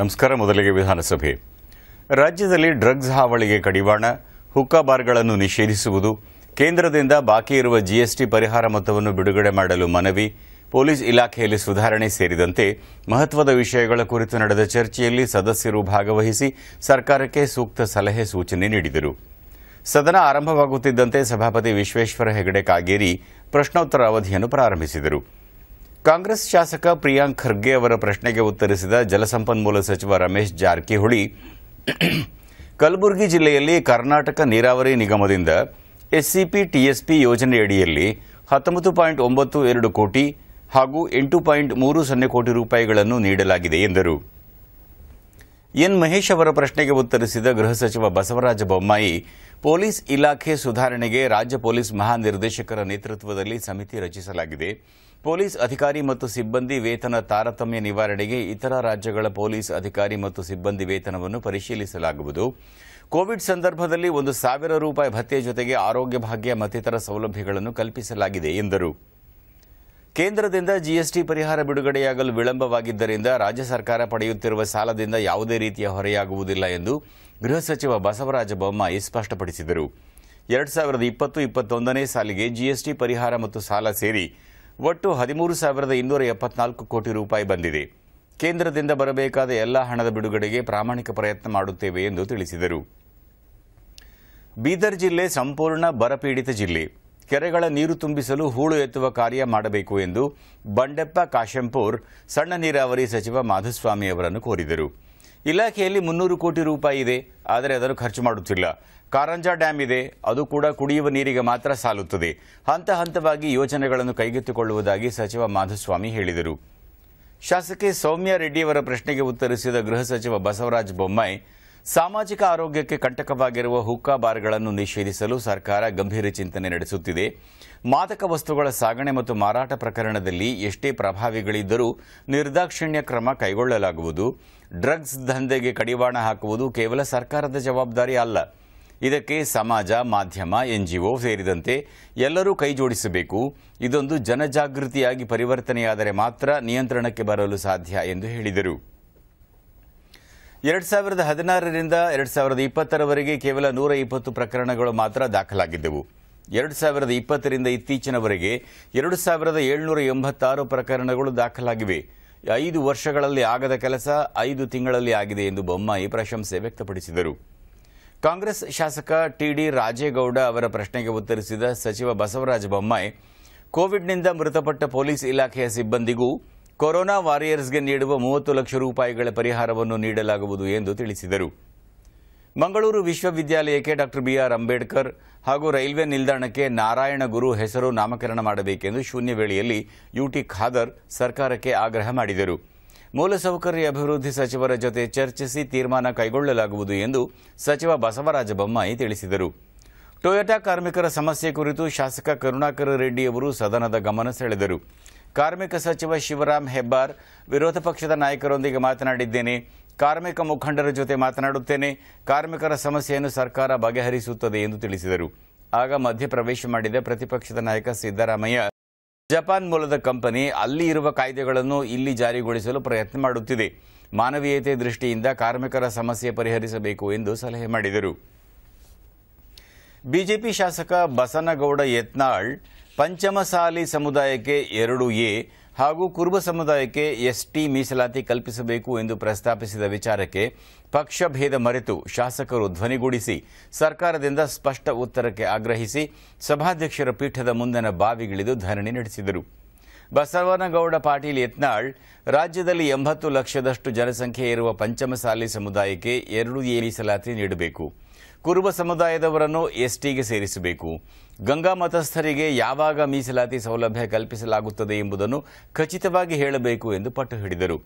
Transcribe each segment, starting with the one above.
ನಮಸ್ಕಾರ ಮೊದಲಿಗೆ ವಿಧಾನಸಭೆ ರಾಜ್ಯದಲ್ಲಿ ಡ್ರಗ್ಸ್ ಹಾವಳಿಗೆ ಕಡಿವಾಣ ಹುಕ್ಕಾ ಬಾರ್ಗಳನ್ನು ನಿಷೇಧಿಸುವುದು ಕೇಂದ್ರದಿಂದ ಬಾಕಿ ಇರುವ ಜಿಎಸ್ಟಿ ಪರಿಹಾರ ಮೊತ್ತವನ್ನು ಬಿಡುಗಡೆ ಮಾಡಲು ಮನವಿ ಪೊಲೀಸ್ ಇಲಾಖೆಯಲ್ಲಿ ಸುಧಾರಣೆ ಸೇರಿದಂತೆ ಮಹತ್ವದ ವಿಷಯಗಳ ಕುರಿತು ನಡೆದ ಚರ್ಚೆಯಲ್ಲಿ ಸದಸ್ಯರು ಭಾಗವಹಿಸಿ ಸರ್ಕಾರಕ್ಕೆ ಸೂಕ್ತ ಸಲಹೆ ಸೂಚನೆ ನೀಡಿದರು ಸದನ ಆರಂಭವಾಗುತ್ತಿದ್ದಂತೆ ಸಭಾಪತಿ ವಿಶ್ವೇಶ್ವರ ಹೆಗಡೆ ಕಾಗೇರಿ ಪ್ರಶ್ನೋತ್ತರ ಅವಧಿಯನ್ನು ಪ್ರಾರಂಭಿಸಿದರು ಕಾಂಗ್ರೆಸ್ ಶಾಸಕ ಪ್ರಿಯಾಂಕ್ ಖರ್ಗೆ ಅವರ ಪ್ರಶ್ನೆಗೆ ಉತ್ತರಿಸಿದ ಜಲಸಂಪನ್ಮೂಲ ಸಚಿವ ರಮೇಶ್ ಜಾರಕಿಹೊಳಿ ಕಲಬುರಗಿ ಜಿಲ್ಲೆಯಲ್ಲಿ ಕರ್ನಾಟಕ ನೀರಾವರಿ ನಿಗಮದಿಂದ ಎಸ್ಸಿಪಿ ಟಿಎಸ್ಪಿ ಯೋಜನೆಯಡಿಯಲ್ಲಿ ಹತ್ತೊಂಬತ್ತು ಪಾಯಿಂಟ್ ಒಂಬತ್ತು ಎರಡು ಕೋಟಿ ಹಾಗೂ ಎಂಟು ಪಾಯಿಂಟ್ ಮೂರು ಸೊನ್ನೆ ಕೋಟಿ ರೂಪಾಯಿಗಳನ್ನು ನೀಡಲಾಗಿದೆ ಎಂದರು ಎನ್ ಮಹೇಶ್ ಅವರ ಪ್ರಶ್ನೆಗೆ ಉತ್ತರಿಸಿದ ಗೃಹ ಸಚಿವ ಬಸವರಾಜ ಬೊಮ್ಮಾಯಿ ಪೊಲೀಸ್ ಇಲಾಖೆ ಸುಧಾರಣೆಗೆ ರಾಜ್ಯ ಪೊಲೀಸ್ ಮಹಾನಿರ್ದೇಶಕರ ನೇತೃತ್ವದಲ್ಲಿ ಸಮಿತಿ ರಚಿಸಲಾಗಿದೆ ಪೊಲೀಸ್ ಅಧಿಕಾರಿ ಮತ್ತು ಸಿಬ್ಬಂದಿ ವೇತನ ತಾರತಮ್ಯ ನಿವಾರಣೆಗೆ ಇತರ ರಾಜ್ಯಗಳ ಪೊಲೀಸ್ ಅಧಿಕಾರಿ ಮತ್ತು ಸಿಬ್ಬಂದಿ ವೇತನವನ್ನು ಪರಿಶೀಲಿಸಲಾಗುವುದು ಕೋವಿಡ್ ಸಂದರ್ಭದಲ್ಲಿ ಒಂದು ಸಾವಿರ ರೂಪಾಯಿ ಭತ್ತೆ ಜೊತೆಗೆ ಆರೋಗ್ಯ ಭಾಗ್ಯ ಮತ್ತಿತರ ಸೌಲಭ್ಯಗಳನ್ನು ಕಲ್ಪಿಸಲಾಗಿದೆ ಎಂದರು ಕೇಂದ್ರದಿಂದ ಜಿಎಸ್ಟಿ ಪರಿಹಾರ ಬಿಡುಗಡೆಯಾಗಲು ವಿಳಂಬವಾಗಿದ್ದರಿಂದ ರಾಜ್ಯ ಸರ್ಕಾರ ಪಡೆಯುತ್ತಿರುವ ಸಾಲದಿಂದ ಯಾವುದೇ ರೀತಿಯ ಹೊರೆಯಾಗುವುದಿಲ್ಲ ಎಂದು ಗೃಹ ಸಚಿವ ಬಸವರಾಜ ಬೊಮ್ಮಾಯಿ ಸ್ಪಷ್ಟಪಡಿಸಿದರು ಎರಡು ಸಾವಿರದ ಇಪ್ಪತ್ತು ಇಪ್ಪತ್ತೊಂದನೇ ಸಾಲಿಗೆ ಜಿಎಸ್ಟಿ ಪರಿಹಾರ ಮತ್ತು ಸಾಲ ಸೇರಿ ಒಟ್ಟು ಹದಿಮೂರು ಸಾವಿರದ ಇನ್ನೂರ ಎಪ್ಪತ್ನಾಲ್ಕು ಕೋಟಿ ರೂಪಾಯಿ ಬಂದಿದೆ ಕೇಂದ್ರದಿಂದ ಬರಬೇಕಾದ ಎಲ್ಲ ಹಣದ ಬಿಡುಗಡೆಗೆ ಪ್ರಾಮಾಣಿಕ ಪ್ರಯತ್ನ ಮಾಡುತ್ತೇವೆ ಎಂದು ತಿಳಿಸಿದರು ಬೀದರ್ ಜಿಲ್ಲೆ ಸಂಪೂರ್ಣ ಬರಪೀಡಿತ ಜಿಲ್ಲೆ ಕೆರೆಗಳ ನೀರು ತುಂಬಿಸಲು ಹೂಳು ಎತ್ತುವ ಕಾರ್ಯ ಮಾಡಬೇಕು ಎಂದು ಬಂಡೆಪ್ಪ ಕಾಶೆಂಪೂರ್ ಸಣ್ಣ ನೀರಾವರಿ ಸಚಿವ ಮಾಧುಸ್ವಾಮಿ ಅವರನ್ನು ಕೋರಿದರು ಇಲಾಖೆಯಲ್ಲಿ ಮುನ್ನೂರು ಕೋಟಿ ರೂಪಾಯಿ ಇದೆ ಆದರೆ ಅದನ್ನು ಖರ್ಚು ಮಾಡುತ್ತಿಲ್ಲ ಕಾರಂಜಾ ಡ್ಯಾಮ್ ಇದೆ ಅದು ಕೂಡ ಕುಡಿಯುವ ನೀರಿಗೆ ಮಾತ್ರ ಸಾಲುತ್ತದೆ ಹಂತ ಹಂತವಾಗಿ ಯೋಜನೆಗಳನ್ನು ಕೈಗೆತ್ತಿಕೊಳ್ಳುವುದಾಗಿ ಸಚಿವ ಮಾಧುಸ್ವಾಮಿ ಹೇಳಿದರು ಶಾಸಕಿ ಸೌಮ್ಯ ರೆಡ್ಡಿಯವರ ಪ್ರಶ್ನೆಗೆ ಉತ್ತರಿಸಿದ ಗೃಹ ಸಚಿವ ಬಸವರಾಜ ಬೊಮ್ಮಾಯಿ ಸಾಮಾಜಿಕ ಆರೋಗ್ಯಕ್ಕೆ ಕಂಟಕವಾಗಿರುವ ಹುಕ್ಕಾ ಬಾರ್ಗಳನ್ನು ನಿಷೇಧಿಸಲು ಸರ್ಕಾರ ಗಂಭೀರ ಚಿಂತನೆ ನಡೆಸುತ್ತಿದೆ ಮಾದಕ ವಸ್ತುಗಳ ಸಾಗಣೆ ಮತ್ತು ಮಾರಾಟ ಪ್ರಕರಣದಲ್ಲಿ ಎಷ್ಟೇ ಪ್ರಭಾವಿಗಳಿದ್ದರೂ ನಿರ್ದಾಕ್ಷಿಣ್ಯ ಕ್ರಮ ಕೈಗೊಳ್ಳಲಾಗುವುದು ಡ್ರಗ್ಸ್ ದಂಧೆಗೆ ಕಡಿವಾಣ ಹಾಕುವುದು ಕೇವಲ ಸರ್ಕಾರದ ಜವಾಬ್ದಾರಿ ಅಲ್ಲ ಇದಕ್ಕೆ ಸಮಾಜ ಮಾಧ್ಯಮ ಎನ್ ಸೇರಿದಂತೆ ಎಲ್ಲರೂ ಕೈಜೋಡಿಸಬೇಕು ಇದೊಂದು ಜನಜಾಗೃತಿಯಾಗಿ ಪರಿವರ್ತನೆಯಾದರೆ ಮಾತ್ರ ನಿಯಂತ್ರಣಕ್ಕೆ ಬರಲು ಸಾಧ್ಯ ಎಂದು ಹೇಳಿದರು ಎರಡು ಸಾವಿರದ ಹದಿನಾರರಿಂದ ಎರಡು ಸಾವಿರದ ಇಪ್ಪತ್ತರವರೆಗೆ ಕೇವಲ ನೂರ ಇಪ್ಪತ್ತು ಪ್ರಕರಣಗಳು ಮಾತ್ರ ದಾಖಲಾಗಿದ್ದವು ಎರಡು ಸಾವಿರದ ಇಪ್ಪತ್ತರಿಂದ ಇತ್ತೀಚಿನವರೆಗೆ ಎರಡು ಸಾವಿರದ ಏಳ್ನೂರ ಎಂಬತ್ತಾರು ಪ್ರಕರಣಗಳು ದಾಖಲಾಗಿವೆ ಐದು ವರ್ಷಗಳಲ್ಲಿ ಆಗದ ಕೆಲಸ ಐದು ತಿಂಗಳಲ್ಲಿ ಆಗಿದೆ ಎಂದು ಬೊಮ್ಮಾಯಿ ಪ್ರಶಂಸೆ ವ್ಯಕ್ತಪಡಿಸಿದರು ಕಾಂಗ್ರೆಸ್ ಶಾಸಕ ಟಿಡಿ ರಾಜೇಗೌಡ ಅವರ ಪ್ರಶ್ನೆಗೆ ಉತ್ತರಿಸಿದ ಸಚಿವ ಬಸವರಾಜ ಬೊಮ್ಮಾಯಿ ಕೋವಿಡ್ನಿಂದ ಮೃತಪಟ್ಟ ಪೊಲೀಸ್ ಇಲಾಖೆಯ ಸಿಬ್ಬಂದಿಗೂ ಕೊರೋನಾ ವಾರಿಯರ್ಸ್ಗೆ ನೀಡುವ ಮೂವತ್ತು ಲಕ್ಷ ರೂಪಾಯಿಗಳ ಪರಿಹಾರವನ್ನು ನೀಡಲಾಗುವುದು ಎಂದು ತಿಳಿಸಿದರು ಮಂಗಳೂರು ವಿಶ್ವವಿದ್ಯಾಲಯಕ್ಕೆ ಡಾಕ್ಟರ್ ಬಿಆರ್ ಅಂಬೇಡ್ಕರ್ ಹಾಗೂ ರೈಲ್ವೆ ನಿಲ್ದಾಣಕ್ಕೆ ನಾರಾಯಣ ಗುರು ಹೆಸರು ನಾಮಕರಣ ಮಾಡಬೇಕೆಂದು ಶೂನ್ಯ ವೇಳೆಯಲ್ಲಿ ಯುಟಿ ಖಾದರ್ ಸರ್ಕಾರಕ್ಕೆ ಆಗ್ರಹ ಮಾಡಿದರು ಮೂಲಸೌಕರ್ಯ ಅಭಿವೃದ್ಧಿ ಸಚಿವರ ಜೊತೆ ಚರ್ಚಿಸಿ ತೀರ್ಮಾನ ಕೈಗೊಳ್ಳಲಾಗುವುದು ಎಂದು ಸಚಿವ ಬಸವರಾಜ ಬೊಮ್ಮಾಯಿ ತಿಳಿಸಿದರು ಟೊಯೋಟಾ ಕಾರ್ಮಿಕರ ಸಮಸ್ಯೆ ಕುರಿತು ಶಾಸಕ ಕರುಣಾಕರ ರೆಡ್ಡಿ ಅವರು ಸದನದ ಗಮನ ಸೆಳೆದರು ಕಾರ್ಮಿಕ ಸಚಿವ ಶಿವರಾಮ್ ಹೆಬ್ಬಾರ್ ವಿರೋಧ ಪಕ್ಷದ ನಾಯಕರೊಂದಿಗೆ ಮಾತನಾಡಿದ್ದೇನೆ ಕಾರ್ಮಿಕ ಮುಖಂಡರ ಜೊತೆ ಮಾತನಾಡುತ್ತೇನೆ ಕಾರ್ಮಿಕರ ಸಮಸ್ಯೆಯನ್ನು ಸರ್ಕಾರ ಬಗೆಹರಿಸುತ್ತದೆ ಎಂದು ತಿಳಿಸಿದರು ಆಗ ಮಧ್ಯಪ್ರವೇಶ ಮಾಡಿದ ಪ್ರತಿಪಕ್ಷದ ನಾಯಕ ಸಿದ್ದರಾಮಯ್ಯ ಜಪಾನ್ ಮೂಲದ ಕಂಪನಿ ಅಲ್ಲಿ ಇರುವ ಕಾಯ್ದೆಗಳನ್ನು ಇಲ್ಲಿ ಜಾರಿಗೊಳಿಸಲು ಪ್ರಯತ್ನ ಮಾಡುತ್ತಿದೆ ಮಾನವೀಯತೆ ದೃಷ್ಟಿಯಿಂದ ಕಾರ್ಮಿಕರ ಸಮಸ್ಯೆ ಪರಿಹರಿಸಬೇಕು ಎಂದು ಸಲಹೆ ಮಾಡಿದರು ಬಿಜೆಪಿ ಶಾಸಕ ಬಸನಗೌಡ ಯತ್ನಾಳ್ ಪಂಚಮಸಾಲಿ ಸಮುದಾಯಕ್ಕೆ ಎರಡು ಎ ಹಾಗೂ ಕುರುಬ ಸಮುದಾಯಕ್ಕೆ ಎಸ್ಟಿ ಮೀಸಲಾತಿ ಕಲ್ಪಿಸಬೇಕು ಎಂದು ಪ್ರಸ್ತಾಪಿಸಿದ ವಿಚಾರಕ್ಕೆ ಪಕ್ಷಭೇದ ಮರೆತು ಶಾಸಕರು ಧ್ವನಿಗೂಡಿಸಿ ಸರ್ಕಾರದಿಂದ ಸ್ಪಷ್ಟ ಉತ್ತರಕ್ಕೆ ಆಗ್ರಹಿಸಿ ಸಭಾಧ್ಯಕ್ಷರ ಪೀಠದ ಮುಂದಿನ ಬಾವಿಗಿಳಿದು ಧರಣಿ ನಡೆಸಿದರು ಬಸವನಗೌಡ ಪಾಟೀಲ್ ಯತ್ನಾಳ್ ರಾಜ್ಯದಲ್ಲಿ ಎಂಬತ್ತು ಲಕ್ಷದಷ್ಟು ಜನಸಂಖ್ಯೆ ಇರುವ ಪಂಚಮಸಾಲಿ ಸಮುದಾಯಕ್ಕೆ ಎರಡು ಎ ಮೀಸಲಾತಿ ನೀಡಬೇಕು ಕುರುಬ ಸಮುದಾಯದವರನ್ನು ಎಸ್ಟಿಗೆ ಸೇರಿಸಬೇಕು ಗಂಗಾ ಮತಸ್ಥರಿಗೆ ಯಾವಾಗ ಮೀಸಲಾತಿ ಸೌಲಭ್ಯ ಕಲ್ಪಿಸಲಾಗುತ್ತದೆ ಎಂಬುದನ್ನು ಖಚಿತವಾಗಿ ಹೇಳಬೇಕು ಎಂದು ಪಟ್ಟು ಹಿಡಿದರು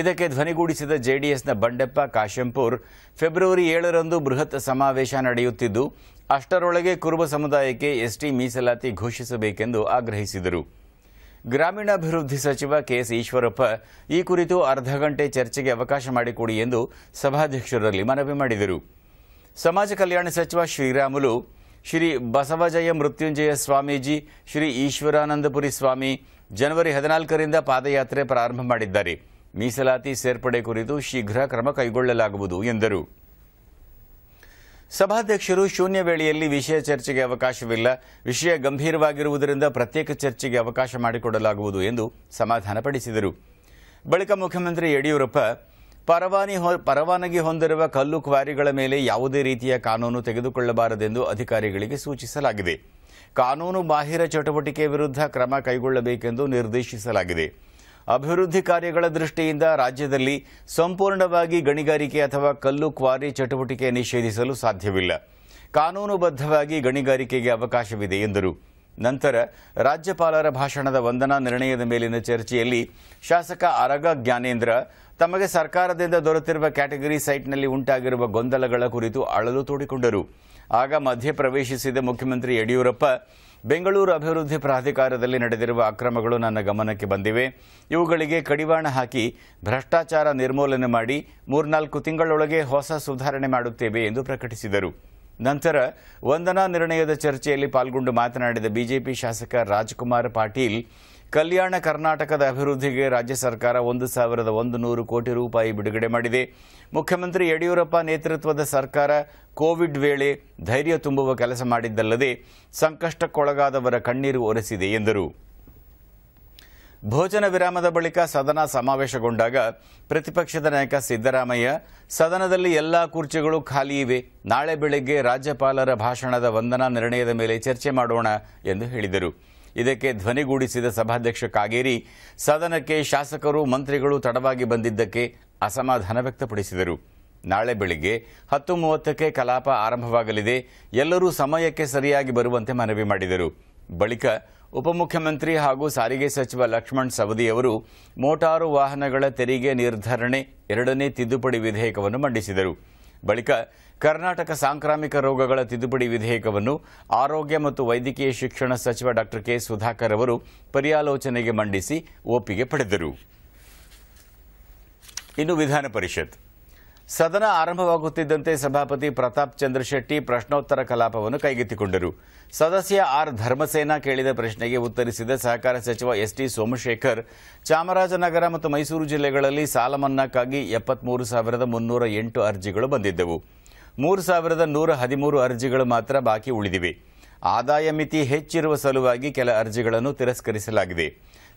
ಇದಕ್ಕೆ ಧ್ವನಿಗೂಡಿಸಿದ ಜೆಡಿಎಸ್ನ ಬಂಡೆಪ್ಪ ಕಾಶೆಂಪೂರ್ ಫೆಬ್ರವರಿ ಏಳರಂದು ಬೃಹತ್ ಸಮಾವೇಶ ನಡೆಯುತ್ತಿದ್ದು ಅಷ್ಟರೊಳಗೆ ಕುರುಬ ಸಮುದಾಯಕ್ಕೆ ಎಸ್ಟಿ ಮೀಸಲಾತಿ ಘೋಷಿಸಬೇಕೆಂದು ಆಗ್ರಹಿಸಿದರು ಗ್ರಾಮೀಣಾಭಿವೃದ್ಧಿ ಸಚಿವ ಕೆಎಸ್ ಈಶ್ವರಪ್ಪ ಈ ಕುರಿತು ಅರ್ಧ ಗಂಟೆ ಚರ್ಚೆಗೆ ಅವಕಾಶ ಮಾಡಿಕೊಡಿ ಎಂದು ಸಭಾಧ್ಯಕ್ಷರಲ್ಲಿ ಮನವಿ ಮಾಡಿದರು ಸಮಾಜ ಕಲ್ಯಾಣ ಸಚಿವ ಶ್ರೀರಾಮುಲು ಶ್ರೀ ಬಸವಜಯ ಮೃತ್ಯುಂಜಯ ಸ್ವಾಮೀಜಿ ಶ್ರೀ ಈಶ್ವರಾನಂದಪುರಿ ಸ್ವಾಮಿ ಜನವರಿ ಹದಿನಾಲ್ಕರಿಂದ ಪಾದಯಾತ್ರೆ ಪ್ರಾರಂಭ ಮಾಡಿದ್ದಾರೆ ಮೀಸಲಾತಿ ಸೇರ್ಪಡೆ ಕುರಿತು ಶೀಘ್ರ ಕ್ರಮ ಕೈಗೊಳ್ಳಲಾಗುವುದು ಎಂದರು ಸಭಾಧ್ಯಕ್ಷರು ಶೂನ್ಯ ವೇಳೆಯಲ್ಲಿ ವಿಷಯ ಚರ್ಚೆಗೆ ಅವಕಾಶವಿಲ್ಲ ವಿಷಯ ಗಂಭೀರವಾಗಿರುವುದರಿಂದ ಪ್ರತ್ಯೇಕ ಚರ್ಚೆಗೆ ಅವಕಾಶ ಮಾಡಿಕೊಡಲಾಗುವುದು ಎಂದು ಸಮಾಧಾನಪಡಿಸಿದರು ಬಳಿಕ ಮುಖ್ಯಮಂತ್ರಿ ಯಡಿಯೂರಪ್ಪ ಪರವಾನಿ ಪರವಾನಗಿ ಹೊಂದಿರುವ ಕಲ್ಲು ಕ್ವಾರಿಗಳ ಮೇಲೆ ಯಾವುದೇ ರೀತಿಯ ಕಾನೂನು ತೆಗೆದುಕೊಳ್ಳಬಾರದೆಂದು ಅಧಿಕಾರಿಗಳಿಗೆ ಸೂಚಿಸಲಾಗಿದೆ ಕಾನೂನು ಬಾಹಿರ ಚಟುವಟಿಕೆ ವಿರುದ್ಧ ಕ್ರಮ ಕೈಗೊಳ್ಳಬೇಕೆಂದು ನಿರ್ದೇಶಿಸಲಾಗಿದೆ ಅಭಿವೃದ್ಧಿ ಕಾರ್ಯಗಳ ದೃಷ್ಟಿಯಿಂದ ರಾಜ್ಯದಲ್ಲಿ ಸಂಪೂರ್ಣವಾಗಿ ಗಣಿಗಾರಿಕೆ ಅಥವಾ ಕಲ್ಲು ಕ್ವಾರಿ ಚಟುವಟಿಕೆ ನಿಷೇಧಿಸಲು ಸಾಧ್ಯವಿಲ್ಲ ಕಾನೂನುಬದ್ಧವಾಗಿ ಗಣಿಗಾರಿಕೆಗೆ ಅವಕಾಶವಿದೆ ಎಂದರು ನಂತರ ರಾಜ್ಯಪಾಲರ ಭಾಷಣದ ವಂದನಾ ನಿರ್ಣಯದ ಮೇಲಿನ ಚರ್ಚೆಯಲ್ಲಿ ಶಾಸಕ ಅರಗ ಜ್ಞಾನೇಂದ್ರ ತಮಗೆ ಸರ್ಕಾರದಿಂದ ದೊರೆತಿರುವ ಕ್ಯಾಟಗರಿ ಸೈಟ್ನಲ್ಲಿ ಉಂಟಾಗಿರುವ ಗೊಂದಲಗಳ ಕುರಿತು ಅಳಲು ತೋಡಿಕೊಂಡರು ಆಗ ಮಧ್ಯಪ್ರವೇಶಿಸಿದ ಮುಖ್ಯಮಂತ್ರಿ ಯಡಿಯೂರಪ್ಪ ಬೆಂಗಳೂರು ಅಭಿವೃದ್ಧಿ ಪ್ರಾಧಿಕಾರದಲ್ಲಿ ನಡೆದಿರುವ ಅಕ್ರಮಗಳು ನನ್ನ ಗಮನಕ್ಕೆ ಬಂದಿವೆ ಇವುಗಳಿಗೆ ಕಡಿವಾಣ ಹಾಕಿ ಭ್ರಷ್ಟಾಚಾರ ನಿರ್ಮೂಲನೆ ಮಾಡಿ ಮೂರ್ನಾಲ್ಕು ತಿಂಗಳೊಳಗೆ ಹೊಸ ಸುಧಾರಣೆ ಮಾಡುತ್ತೇವೆ ಎಂದು ಪ್ರಕಟಿಸಿದರು ನಂತರ ವಂದನಾ ನಿರ್ಣಯದ ಚರ್ಚೆಯಲ್ಲಿ ಪಾಲ್ಗೊಂಡು ಮಾತನಾಡಿದ ಬಿಜೆಪಿ ಶಾಸಕ ರಾಜ್ಕುಮಾರ್ ಪಾಟೀಲ್ ಕಲ್ಯಾಣ ಕರ್ನಾಟಕದ ಅಭಿವೃದ್ಧಿಗೆ ರಾಜ್ಯ ಸರ್ಕಾರ ಒಂದು ಸಾವಿರದ ಒಂದು ನೂರು ಕೋಟಿ ರೂಪಾಯಿ ಬಿಡುಗಡೆ ಮಾಡಿದೆ ಮುಖ್ಯಮಂತ್ರಿ ಯಡಿಯೂರಪ್ಪ ನೇತೃತ್ವದ ಸರ್ಕಾರ ಕೋವಿಡ್ ವೇಳೆ ಧೈರ್ಯ ತುಂಬುವ ಕೆಲಸ ಮಾಡಿದ್ದಲ್ಲದೆ ಸಂಕಷ್ಟಕ್ಕೊಳಗಾದವರ ಕಣ್ಣೀರು ಒರೆಸಿದೆ ಎಂದರು ಭೋಜನ ವಿರಾಮದ ಬಳಿಕ ಸದನ ಸಮಾವೇಶಗೊಂಡಾಗ ಪ್ರತಿಪಕ್ಷದ ನಾಯಕ ಸಿದ್ದರಾಮಯ್ಯ ಸದನದಲ್ಲಿ ಎಲ್ಲ ಕುರ್ಚಿಗಳು ಖಾಲಿ ಇವೆ ನಾಳೆ ಬೆಳಗ್ಗೆ ರಾಜ್ಯಪಾಲರ ಭಾಷಣದ ವಂದನಾ ನಿರ್ಣಯದ ಮೇಲೆ ಚರ್ಚೆ ಮಾಡೋಣ ಎಂದು ಹೇಳಿದರು ಇದಕ್ಕೆ ಧ್ವನಿಗೂಡಿಸಿದ ಸಭಾಧ್ಯಕ್ಷ ಕಾಗೇರಿ ಸದನಕ್ಕೆ ಶಾಸಕರು ಮಂತ್ರಿಗಳು ತಡವಾಗಿ ಬಂದಿದ್ದಕ್ಕೆ ಅಸಮಾಧಾನ ವ್ಯಕ್ತಪಡಿಸಿದರು ನಾಳೆ ಬೆಳಿಗ್ಗೆ ಹತ್ತು ಮೂವತ್ತಕ್ಕೆ ಕಲಾಪ ಆರಂಭವಾಗಲಿದೆ ಎಲ್ಲರೂ ಸಮಯಕ್ಕೆ ಸರಿಯಾಗಿ ಬರುವಂತೆ ಮನವಿ ಮಾಡಿದರು ಬಳಿಕ ಉಪಮುಖ್ಯಮಂತ್ರಿ ಹಾಗೂ ಸಾರಿಗೆ ಸಚಿವ ಲಕ್ಷ್ಮಣ್ ಸವದಿಯವರು ಮೋಟಾರು ವಾಹನಗಳ ತೆರಿಗೆ ನಿರ್ಧರಣೆ ಎರಡನೇ ತಿದ್ದುಪಡಿ ವಿಧೇಯಕವನ್ನು ಮಂಡಿಸಿದರು ಬಳಿಕ ಕರ್ನಾಟಕ ಸಾಂಕ್ರಾಮಿಕ ರೋಗಗಳ ತಿದ್ದುಪಡಿ ವಿಧೇಯಕವನ್ನು ಆರೋಗ್ಯ ಮತ್ತು ವೈದ್ಯಕೀಯ ಶಿಕ್ಷಣ ಸಚಿವ ಡಾಕ್ಟರ್ ಕೆ ಸುಧಾಕರ್ ಅವರು ಪರ್ಯಾಲೋಚನೆಗೆ ಮಂಡಿಸಿ ಒಪ್ಪಿಗೆ ಪಡೆದರು ಇನ್ನು ವಿಧಾನ ಸದನ ಆರಂಭವಾಗುತ್ತಿದ್ದಂತೆ ಸಭಾಪತಿ ಪ್ರತಾಪ್ ಚಂದ್ರ ಶೆಟ್ಟಿ ಪ್ರಶ್ನೋತ್ತರ ಕಲಾಪವನ್ನು ಕೈಗೆತ್ತಿಕೊಂಡರು ಸದಸ್ಯ ಆರ್ ಧರ್ಮಸೇನಾ ಕೇಳಿದ ಪ್ರಶ್ನೆಗೆ ಉತ್ತರಿಸಿದ ಸಹಕಾರ ಸಚಿವ ಎಸ್ ಟಿ ಸೋಮಶೇಖರ್ ಚಾಮರಾಜನಗರ ಮತ್ತು ಮೈಸೂರು ಜಿಲ್ಲೆಗಳಲ್ಲಿ ಸಾಲ ಮನ್ನಾಕ್ಕಾಗಿ ಎಪ್ಪತ್ಮೂರು ಅರ್ಜಿಗಳು ಬಂದಿದ್ದವು ಮೂರು ಸಾವಿರದ ನೂರ ಹದಿಮೂರು ಅರ್ಜಿಗಳು ಮಾತ್ರ ಬಾಕಿ ಉಳಿದಿವೆ ಆದಾಯ ಮಿತಿ ಹೆಚ್ಚಿರುವ ಸಲುವಾಗಿ ಕೆಲ ಅರ್ಜಿಗಳನ್ನು ತಿರಸ್ಕರಿಸಲಾಗಿದೆ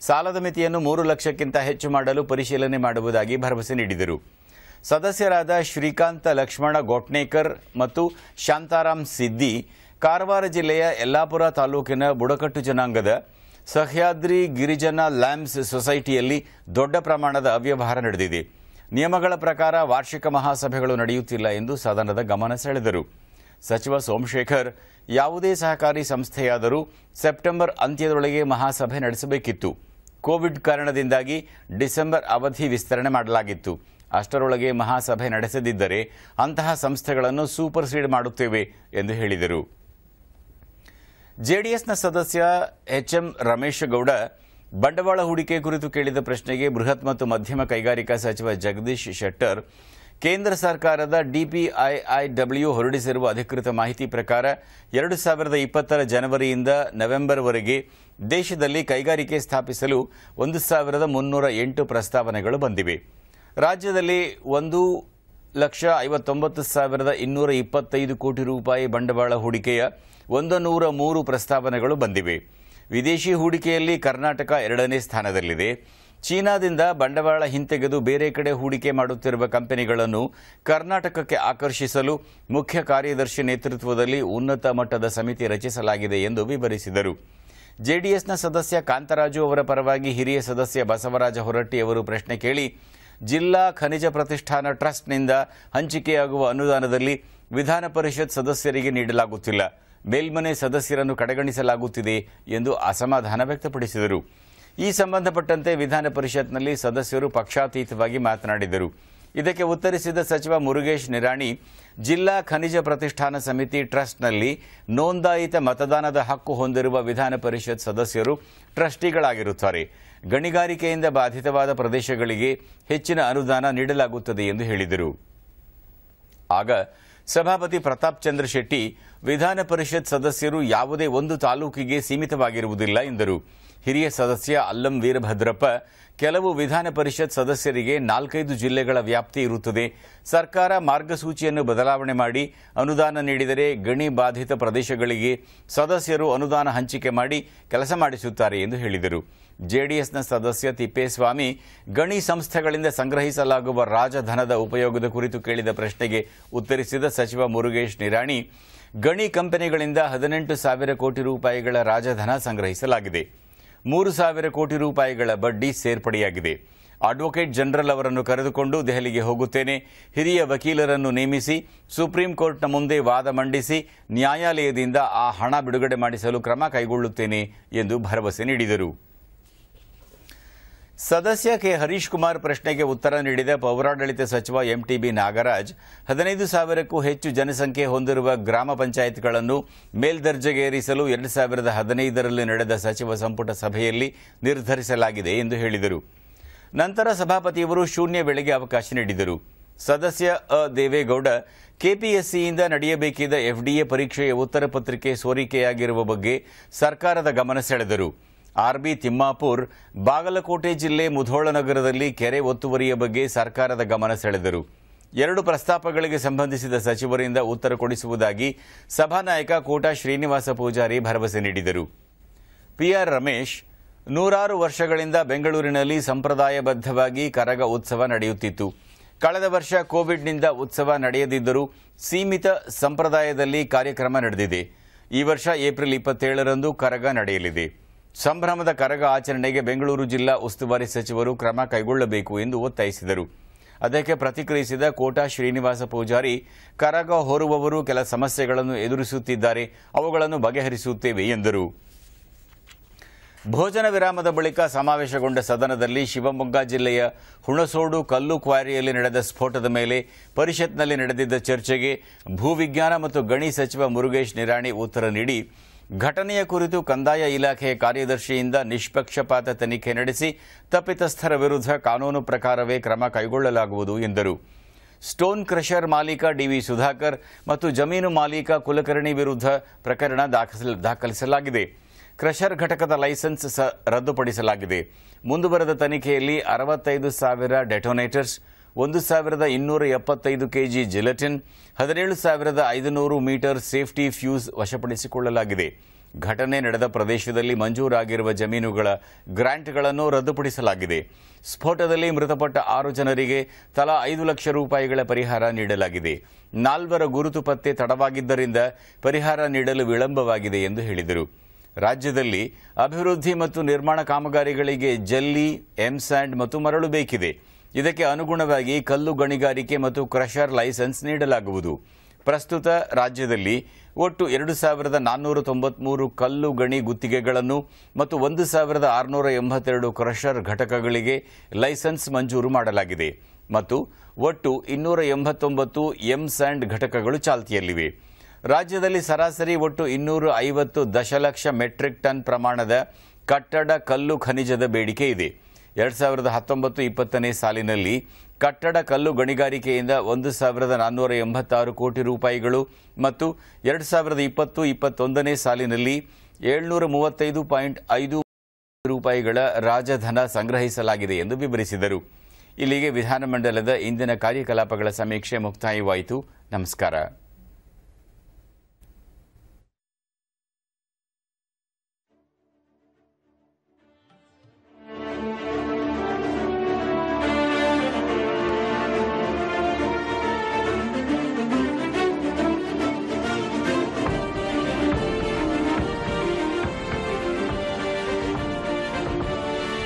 ಸಾಲದ ಮಿತಿಯನ್ನು ಮೂರು ಲಕ್ಷಕ್ಕಿಂತ ಹೆಚ್ಚು ಮಾಡಲು ಪರಿಶೀಲನೆ ಮಾಡುವುದಾಗಿ ಭರವಸೆ ನೀಡಿದರು ಸದಸ್ಯರಾದ ಶ್ರೀಕಾಂತ ಲಕ್ಷ್ಮಣ ಗೋಟ್ನೇಕರ್ ಮತ್ತು ಶಾಂತಾರಾಮ್ ಸಿದ್ದಿ ಕಾರವಾರ ಜಿಲ್ಲೆಯ ಯಲ್ಲಾಪುರ ತಾಲೂಕಿನ ಬುಡಕಟ್ಟು ಜನಾಂಗದ ಸಹ್ಯಾದ್ರಿ ಗಿರಿಜನ ಲ್ಯಾಂಬ್ಸ್ ಸೊಸೈಟಿಯಲ್ಲಿ ದೊಡ್ಡ ಪ್ರಮಾಣದ ಅವ್ಯವಹಾರ ನಡೆದಿದೆ ನಿಯಮಗಳ ಪ್ರಕಾರ ವಾರ್ಷಿಕ ಮಹಾಸಭೆಗಳು ನಡೆಯುತ್ತಿಲ್ಲ ಎಂದು ಸದನದ ಗಮನ ಸೆಳೆದರು ಸಚಿವ ಸೋಮಶೇಖರ್ ಯಾವುದೇ ಸಹಕಾರಿ ಸಂಸ್ಥೆಯಾದರೂ ಸೆಪ್ಟೆಂಬರ್ ಅಂತ್ಯದೊಳಗೆ ಮಹಾಸಭೆ ನಡೆಸಬೇಕಿತ್ತು ಕೋವಿಡ್ ಕಾರಣದಿಂದಾಗಿ ಡಿಸೆಂಬರ್ ಅವಧಿ ವಿಸ್ತರಣೆ ಮಾಡಲಾಗಿತ್ತು ಅಷ್ಟರೊಳಗೆ ಮಹಾಸಭೆ ನಡೆಸದಿದ್ದರೆ ಅಂತಹ ಸಂಸ್ಥೆಗಳನ್ನು ಸೂಪರ್ ಸೀಡ್ ಮಾಡುತ್ತೇವೆ ಎಂದು ಹೇಳಿದರು ಜೆಡಿಎಸ್ನ ಸದಸ್ಯ ಎಚ್ಎಂ ಎಂ ರಮೇಶಗೌಡ ಬಂಡವಾಳ ಹೂಡಿಕೆ ಕುರಿತು ಕೇಳಿದ ಪ್ರಶ್ನೆಗೆ ಬೃಹತ್ ಮತ್ತು ಮಧ್ಯಮ ಕೈಗಾರಿಕಾ ಸಚಿವ ಜಗದೀಶ್ ಶೆಟ್ಟರ್ ಕೇಂದ್ರ ಸರ್ಕಾರದ ಡಿಪಿಐಐಡಬ್ಲ್ಯೂ ಹೊರಡಿಸಿರುವ ಅಧಿಕೃತ ಮಾಹಿತಿ ಪ್ರಕಾರ ಎರಡು ಸಾವಿರದ ಇಪ್ಪತ್ತರ ಜನವರಿಯಿಂದ ನವೆಂಬರ್ವರೆಗೆ ದೇಶದಲ್ಲಿ ಕೈಗಾರಿಕೆ ಸ್ಥಾಪಿಸಲು ಒಂದು ಸಾವಿರದ ಮುನ್ನೂರ ಎಂಟು ಪ್ರಸ್ತಾವನೆಗಳು ಬಂದಿವೆ ರಾಜ್ಯದಲ್ಲಿ ಒಂದು ಲಕ್ಷ ಐವತ್ತೊಂಬತ್ತು ಸಾವಿರದ ಇನ್ನೂರ ಇಪ್ಪತ್ತೈದು ಕೋಟಿ ರೂಪಾಯಿ ಬಂಡವಾಳ ಹೂಡಿಕೆಯ ಒಂದು ನೂರ ಮೂರು ಪ್ರಸ್ತಾವನೆಗಳು ಬಂದಿವೆ ವಿದೇಶಿ ಹೂಡಿಕೆಯಲ್ಲಿ ಕರ್ನಾಟಕ ಎರಡನೇ ಸ್ಥಾನದಲ್ಲಿದೆ ಚೀನಾದಿಂದ ಬಂಡವಾಳ ಹಿಂತೆಗೆದು ಬೇರೆ ಕಡೆ ಹೂಡಿಕೆ ಮಾಡುತ್ತಿರುವ ಕಂಪನಿಗಳನ್ನು ಕರ್ನಾಟಕಕ್ಕೆ ಆಕರ್ಷಿಸಲು ಮುಖ್ಯ ಕಾರ್ಯದರ್ಶಿ ನೇತೃತ್ವದಲ್ಲಿ ಉನ್ನತ ಮಟ್ಟದ ಸಮಿತಿ ರಚಿಸಲಾಗಿದೆ ಎಂದು ವಿವರಿಸಿದರು ಜೆಡಿಎಸ್ನ ಸದಸ್ಯ ಕಾಂತರಾಜು ಅವರ ಪರವಾಗಿ ಹಿರಿಯ ಸದಸ್ಯ ಬಸವರಾಜ ಹೊರಟ್ಟಿ ಅವರು ಪ್ರಶ್ನೆ ಕೇಳಿ ಜಿಲ್ಲಾ ಖನಿಜ ಪ್ರತಿಷ್ಠಾನ ಟ್ರಸ್ಟ್ನಿಂದ ಹಂಚಿಕೆಯಾಗುವ ಅನುದಾನದಲ್ಲಿ ವಿಧಾನ ಪರಿಷತ್ ಸದಸ್ಯರಿಗೆ ನೀಡಲಾಗುತ್ತಿಲ್ಲ ಮೇಲ್ಮನೆ ಸದಸ್ಯರನ್ನು ಕಡೆಗಣಿಸಲಾಗುತ್ತಿದೆ ಎಂದು ಅಸಮಾಧಾನ ವ್ಯಕ್ತಪಡಿಸಿದರು ಈ ಸಂಬಂಧಪಟ್ಟಂತೆ ವಿಧಾನ ಸದಸ್ಯರು ಪಕ್ಷಾತೀತವಾಗಿ ಮಾತನಾಡಿದರು ಇದಕ್ಕೆ ಉತ್ತರಿಸಿದ ಸಚಿವ ಮುರುಗೇಶ್ ನಿರಾಣಿ ಜಿಲ್ಲಾ ಖನಿಜ ಪ್ರತಿಷ್ಠಾನ ಸಮಿತಿ ಟ್ರಸ್ಟ್ನಲ್ಲಿ ನೋಂದಾಯಿತ ಮತದಾನದ ಹಕ್ಕು ಹೊಂದಿರುವ ವಿಧಾನ ಪರಿಷತ್ ಸದಸ್ಯರು ಟ್ರಸ್ಟಿಗಳಾಗಿರುತ್ತಾರೆ ಗಣಿಗಾರಿಕೆಯಿಂದ ಬಾಧಿತವಾದ ಪ್ರದೇಶಗಳಿಗೆ ಹೆಚ್ಚಿನ ಅನುದಾನ ನೀಡಲಾಗುತ್ತದೆ ಎಂದು ಹೇಳಿದರು ಆಗ ಸಭಾಪತಿ ಪ್ರತಾಪ್ ಚಂದ್ರ ಶೆಟ್ಟಿ ವಿಧಾನ ಪರಿಷತ್ ಸದಸ್ಯರು ಯಾವುದೇ ಒಂದು ತಾಲೂಕಿಗೆ ಸೀಮಿತವಾಗಿರುವುದಿಲ್ಲ ಎಂದರು ಹಿರಿಯ ಸದಸ್ಯ ಅಲ್ಲಂ ವೀರಭದ್ರಪ್ಪ ಕೆಲವು ವಿಧಾನ ಪರಿಷತ್ ಸದಸ್ಯರಿಗೆ ನಾಲ್ಕೈದು ಜಿಲ್ಲೆಗಳ ವ್ಯಾಪ್ತಿ ಇರುತ್ತದೆ ಸರ್ಕಾರ ಮಾರ್ಗಸೂಚಿಯನ್ನು ಬದಲಾವಣೆ ಮಾಡಿ ಅನುದಾನ ನೀಡಿದರೆ ಗಣಿ ಬಾಧಿತ ಪ್ರದೇಶಗಳಿಗೆ ಸದಸ್ಯರು ಅನುದಾನ ಹಂಚಿಕೆ ಮಾಡಿ ಕೆಲಸ ಮಾಡಿಸುತ್ತಾರೆ ಎಂದು ಹೇಳಿದರು ಜೆಡಿಎಸ್ನ ಸದಸ್ಯ ತಿಪ್ಪೇಸ್ವಾಮಿ ಗಣಿ ಸಂಸ್ಥೆಗಳಿಂದ ಸಂಗ್ರಹಿಸಲಾಗುವ ರಾಜಧನದ ಉಪಯೋಗದ ಕುರಿತು ಕೇಳಿದ ಪ್ರಶ್ನೆಗೆ ಉತ್ತರಿಸಿದ ಸಚಿವ ಮುರುಗೇಶ್ ನಿರಾಣಿ ಗಣಿ ಕಂಪನಿಗಳಿಂದ ಹದಿನೆಂಟು ಸಾವಿರ ಕೋಟಿ ರೂಪಾಯಿಗಳ ರಾಜಧನ ಸಂಗ್ರಹಿಸಲಾಗಿದೆ ಮೂರು ಸಾವಿರ ಕೋಟಿ ರೂಪಾಯಿಗಳ ಬಡ್ಡಿ ಸೇರ್ಪಡೆಯಾಗಿದೆ ಅಡ್ವೊಕೇಟ್ ಜನರಲ್ ಅವರನ್ನು ಕರೆದುಕೊಂಡು ದೆಹಲಿಗೆ ಹೋಗುತ್ತೇನೆ ಹಿರಿಯ ವಕೀಲರನ್ನು ನೇಮಿಸಿ ಸುಪ್ರೀಂ ಕೋರ್ಟ್ನ ಮುಂದೆ ವಾದ ಮಂಡಿಸಿ ನ್ಯಾಯಾಲಯದಿಂದ ಆ ಹಣ ಬಿಡುಗಡೆ ಮಾಡಿಸಲು ಕ್ರಮ ಕೈಗೊಳ್ಳುತ್ತೇನೆ ಎಂದು ಭರವಸೆ ನೀಡಿದರು ಸದಸ್ಯ ಕೆ ಹರೀಶ್ ಕುಮಾರ್ ಪ್ರಶ್ನೆಗೆ ಉತ್ತರ ನೀಡಿದ ಪೌರಾಡಳಿತ ಸಚಿವ ಎಂಟಿಬಿ ನಾಗರಾಜ್ ಹದಿನೈದು ಸಾವಿರಕ್ಕೂ ಹೆಚ್ಚು ಜನಸಂಖ್ಯೆ ಹೊಂದಿರುವ ಗ್ರಾಮ ಪಂಚಾಯತ್ಗಳನ್ನು ಮೇಲ್ದರ್ಜೆಗೇರಿಸಲು ಎರಡು ಸಾವಿರದ ಹದಿನೈದರಲ್ಲಿ ನಡೆದ ಸಚಿವ ಸಂಪುಟ ಸಭೆಯಲ್ಲಿ ನಿರ್ಧರಿಸಲಾಗಿದೆ ಎಂದು ಹೇಳಿದರು ನಂತರ ಸಭಾಪತಿಯವರು ಶೂನ್ಯ ವೇಳೆಗೆ ಅವಕಾಶ ನೀಡಿದರು ಸದಸ್ಯ ಅ ದೇವೇಗೌಡ ಕೆಪಿಎಸ್ಸಿಯಿಂದ ನಡೆಯಬೇಕಿದ್ದ ಎಫ್ಡಿಎ ಪರೀಕ್ಷೆಯ ಉತ್ತರ ಪತ್ರಿಕೆ ಸೋರಿಕೆಯಾಗಿರುವ ಬಗ್ಗೆ ಸರ್ಕಾರದ ಗಮನ ಸೆಳೆದರು ಆರ್ಬಿ ತಿಮ್ಮಾಪುರ್ ಬಾಗಲಕೋಟೆ ಜಿಲ್ಲೆ ಮುಧೋಳ ನಗರದಲ್ಲಿ ಕೆರೆ ಒತ್ತುವರಿಯ ಬಗ್ಗೆ ಸರ್ಕಾರದ ಗಮನ ಸೆಳೆದರು ಎರಡು ಪ್ರಸ್ತಾಪಗಳಿಗೆ ಸಂಬಂಧಿಸಿದ ಸಚಿವರಿಂದ ಉತ್ತರ ಕೊಡಿಸುವುದಾಗಿ ಸಭಾನಾಯಕ ಕೋಟಾ ಶ್ರೀನಿವಾಸ ಪೂಜಾರಿ ಭರವಸೆ ನೀಡಿದರು ಪಿಆರ್ ರಮೇಶ್ ನೂರಾರು ವರ್ಷಗಳಿಂದ ಬೆಂಗಳೂರಿನಲ್ಲಿ ಸಂಪ್ರದಾಯಬದ್ಧವಾಗಿ ಕರಗ ಉತ್ಸವ ನಡೆಯುತ್ತಿತ್ತು ಕಳೆದ ವರ್ಷ ಕೋವಿಡ್ನಿಂದ ಉತ್ಸವ ನಡೆಯದಿದ್ದರೂ ಸೀಮಿತ ಸಂಪ್ರದಾಯದಲ್ಲಿ ಕಾರ್ಯಕ್ರಮ ನಡೆದಿದೆ ಈ ವರ್ಷ ಏಪ್ರಿಲ್ ಇಪ್ಪತ್ತೇಳರಂದು ಕರಗ ನಡೆಯಲಿದೆ ಸಂಭ್ರಮದ ಕರಗ ಆಚರಣೆಗೆ ಬೆಂಗಳೂರು ಜಿಲ್ಲಾ ಉಸ್ತುವಾರಿ ಸಚಿವರು ಕ್ರಮ ಕೈಗೊಳ್ಳಬೇಕು ಎಂದು ಒತ್ತಾಯಿಸಿದರು ಅದಕ್ಕೆ ಪ್ರತಿಕ್ರಿಯಿಸಿದ ಕೋಟಾ ಶ್ರೀನಿವಾಸ ಪೂಜಾರಿ ಕರಗ ಹೊರುವವರು ಕೆಲ ಸಮಸ್ಯೆಗಳನ್ನು ಎದುರಿಸುತ್ತಿದ್ದಾರೆ ಅವುಗಳನ್ನು ಬಗೆಹರಿಸುತ್ತೇವೆ ಎಂದರು ಭೋಜನ ವಿರಾಮದ ಬಳಿಕ ಸಮಾವೇಶಗೊಂಡ ಸದನದಲ್ಲಿ ಶಿವಮೊಗ್ಗ ಜಿಲ್ಲೆಯ ಹುಣಸೋಡು ಕಲ್ಲು ಕ್ವಾರಿಯಲ್ಲಿ ನಡೆದ ಸ್ಫೋಟದ ಮೇಲೆ ಪರಿಷತ್ನಲ್ಲಿ ನಡೆದಿದ್ದ ಚರ್ಚೆಗೆ ಭೂವಿಜ್ಞಾನ ಮತ್ತು ಗಣಿ ಸಚಿವ ಮುರುಗೇಶ್ ನಿರಾಣಿ ಉತ್ತರ ನೀಡಿ ಘಟನೆಯ ಕುರಿತು ಕಂದಾಯ ಇಲಾಖೆಯ ಕಾರ್ಯದರ್ಶಿಯಿಂದ ನಿಷ್ಪಕ್ಷಪಾತ ತನಿಖೆ ನಡೆಸಿ ತಪ್ಪಿತಸ್ಥರ ವಿರುದ್ಧ ಕಾನೂನು ಪ್ರಕಾರವೇ ಕ್ರಮ ಕೈಗೊಳ್ಳಲಾಗುವುದು ಎಂದರು ಸ್ಟೋನ್ ಕ್ರಷರ್ ಮಾಲೀಕ ಡಿವಿ ಸುಧಾಕರ್ ಮತ್ತು ಜಮೀನು ಮಾಲೀಕ ಕುಲಕರ್ಣಿ ವಿರುದ್ಧ ಪ್ರಕರಣ ದಾಖಲಿಸಲಾಗಿದೆ ಕ್ರಷರ್ ಘಟಕದ ಲೈಸೆನ್ಸ್ ರದ್ದುಪಡಿಸಲಾಗಿದೆ ಮುಂದುವರೆದ ತನಿಖೆಯಲ್ಲಿ ಅರವತ್ತೈದು ಸಾವಿರ ಡೆಟೋನೇಟರ್ಸ್ ಒಂದು ಸಾವಿರದ ಇನ್ನೂರ ಎಪ್ಪತ್ತೈದು ಕೆಜಿ ಜಿಲೆಟಿನ್ ಹದಿನೇಳು ಸಾವಿರದ ಐದುನೂರು ಮೀಟರ್ ಸೇಫ್ಟಿ ಫ್ಯೂಸ್ ವಶಪಡಿಸಿಕೊಳ್ಳಲಾಗಿದೆ ಘಟನೆ ನಡೆದ ಪ್ರದೇಶದಲ್ಲಿ ಮಂಜೂರಾಗಿರುವ ಜಮೀನುಗಳ ಗ್ರಾಂಟ್ಗಳನ್ನು ರದ್ದುಪಡಿಸಲಾಗಿದೆ ಸ್ಫೋಟದಲ್ಲಿ ಮೃತಪಟ್ಟ ಆರು ಜನರಿಗೆ ತಲಾ ಐದು ಲಕ್ಷ ರೂಪಾಯಿಗಳ ಪರಿಹಾರ ನೀಡಲಾಗಿದೆ ನಾಲ್ವರ ಗುರುತು ಪತ್ತೆ ತಡವಾಗಿದ್ದರಿಂದ ಪರಿಹಾರ ನೀಡಲು ವಿಳಂಬವಾಗಿದೆ ಎಂದು ಹೇಳಿದರು ರಾಜ್ಯದಲ್ಲಿ ಅಭಿವೃದ್ಧಿ ಮತ್ತು ನಿರ್ಮಾಣ ಕಾಮಗಾರಿಗಳಿಗೆ ಜಲ್ಲಿ ಎಂಸ್ಯಾಂಡ್ ಮತ್ತು ಮರಳು ಬೇಕಿದೆ ಇದಕ್ಕೆ ಅನುಗುಣವಾಗಿ ಕಲ್ಲು ಗಣಿಗಾರಿಕೆ ಮತ್ತು ಕ್ರಷರ್ ಲೈಸೆನ್ಸ್ ನೀಡಲಾಗುವುದು ಪ್ರಸ್ತುತ ರಾಜ್ಯದಲ್ಲಿ ಒಟ್ಟು ಎರಡು ಸಾವಿರದ ನಾನ್ನೂರ ತೊಂಬತ್ಮೂರು ಕಲ್ಲು ಗಣಿ ಗುತ್ತಿಗೆಗಳನ್ನು ಮತ್ತು ಒಂದು ಸಾವಿರದ ಆರುನೂರ ಎಂಬತ್ತೆರಡು ಕ್ರಷರ್ ಘಟಕಗಳಿಗೆ ಲೈಸೆನ್ಸ್ ಮಂಜೂರು ಮಾಡಲಾಗಿದೆ ಮತ್ತು ಒಟ್ಟು ಇನ್ನೂರ ಎಂಬತ್ತೊಂಬತ್ತು ಎಂ ಸ್ಯಾಂಡ್ ಘಟಕಗಳು ಚಾಲ್ತಿಯಲ್ಲಿವೆ ರಾಜ್ಯದಲ್ಲಿ ಸರಾಸರಿ ಒಟ್ಟು ಇನ್ನೂರ ಐವತ್ತು ದಶಲಕ್ಷ ಮೆಟ್ರಿಕ್ ಟನ್ ಪ್ರಮಾಣದ ಕಟ್ಟಡ ಕಲ್ಲು ಖನಿಜದ ಬೇಡಿಕೆ ಇದೆ ಎರಡು ಸಾವಿರದ ಹತ್ತೊಂಬತ್ತು ಇಪ್ಪತ್ತನೇ ಸಾಲಿನಲ್ಲಿ ಕಟ್ಟಡ ಕಲ್ಲು ಗಣಿಗಾರಿಕೆಯಿಂದ ಒಂದು ಸಾವಿರದ ನಾನ್ನೂರ ಎಂಬತ್ತಾರು ಕೋಟಿ ರೂಪಾಯಿಗಳು ಮತ್ತು ಎರಡು ಸಾವಿರದ ಇಪ್ಪತ್ತು ಇಪ್ಪತ್ತೊಂದನೇ ಸಾಲಿನಲ್ಲಿ ಏಳ್ನೂರ ಮೂವತ್ತೈದು ಪಾಯಿಂಟ್ ಐದು ರೂಪಾಯಿಗಳ ರಾಜಧನ ಸಂಗ್ರಹಿಸಲಾಗಿದೆ ಎಂದು ವಿವರಿಸಿದರು ಇಲ್ಲಿಗೆ ವಿಧಾನಮಂಡಲದ ಇಂದಿನ ಕಾರ್ಯಕಲಾಪಗಳ ಸಮೀಕ್ಷೆ ಮುಕ್ತಾಯವಾಯಿತು ನಮಸ್ಕಾರ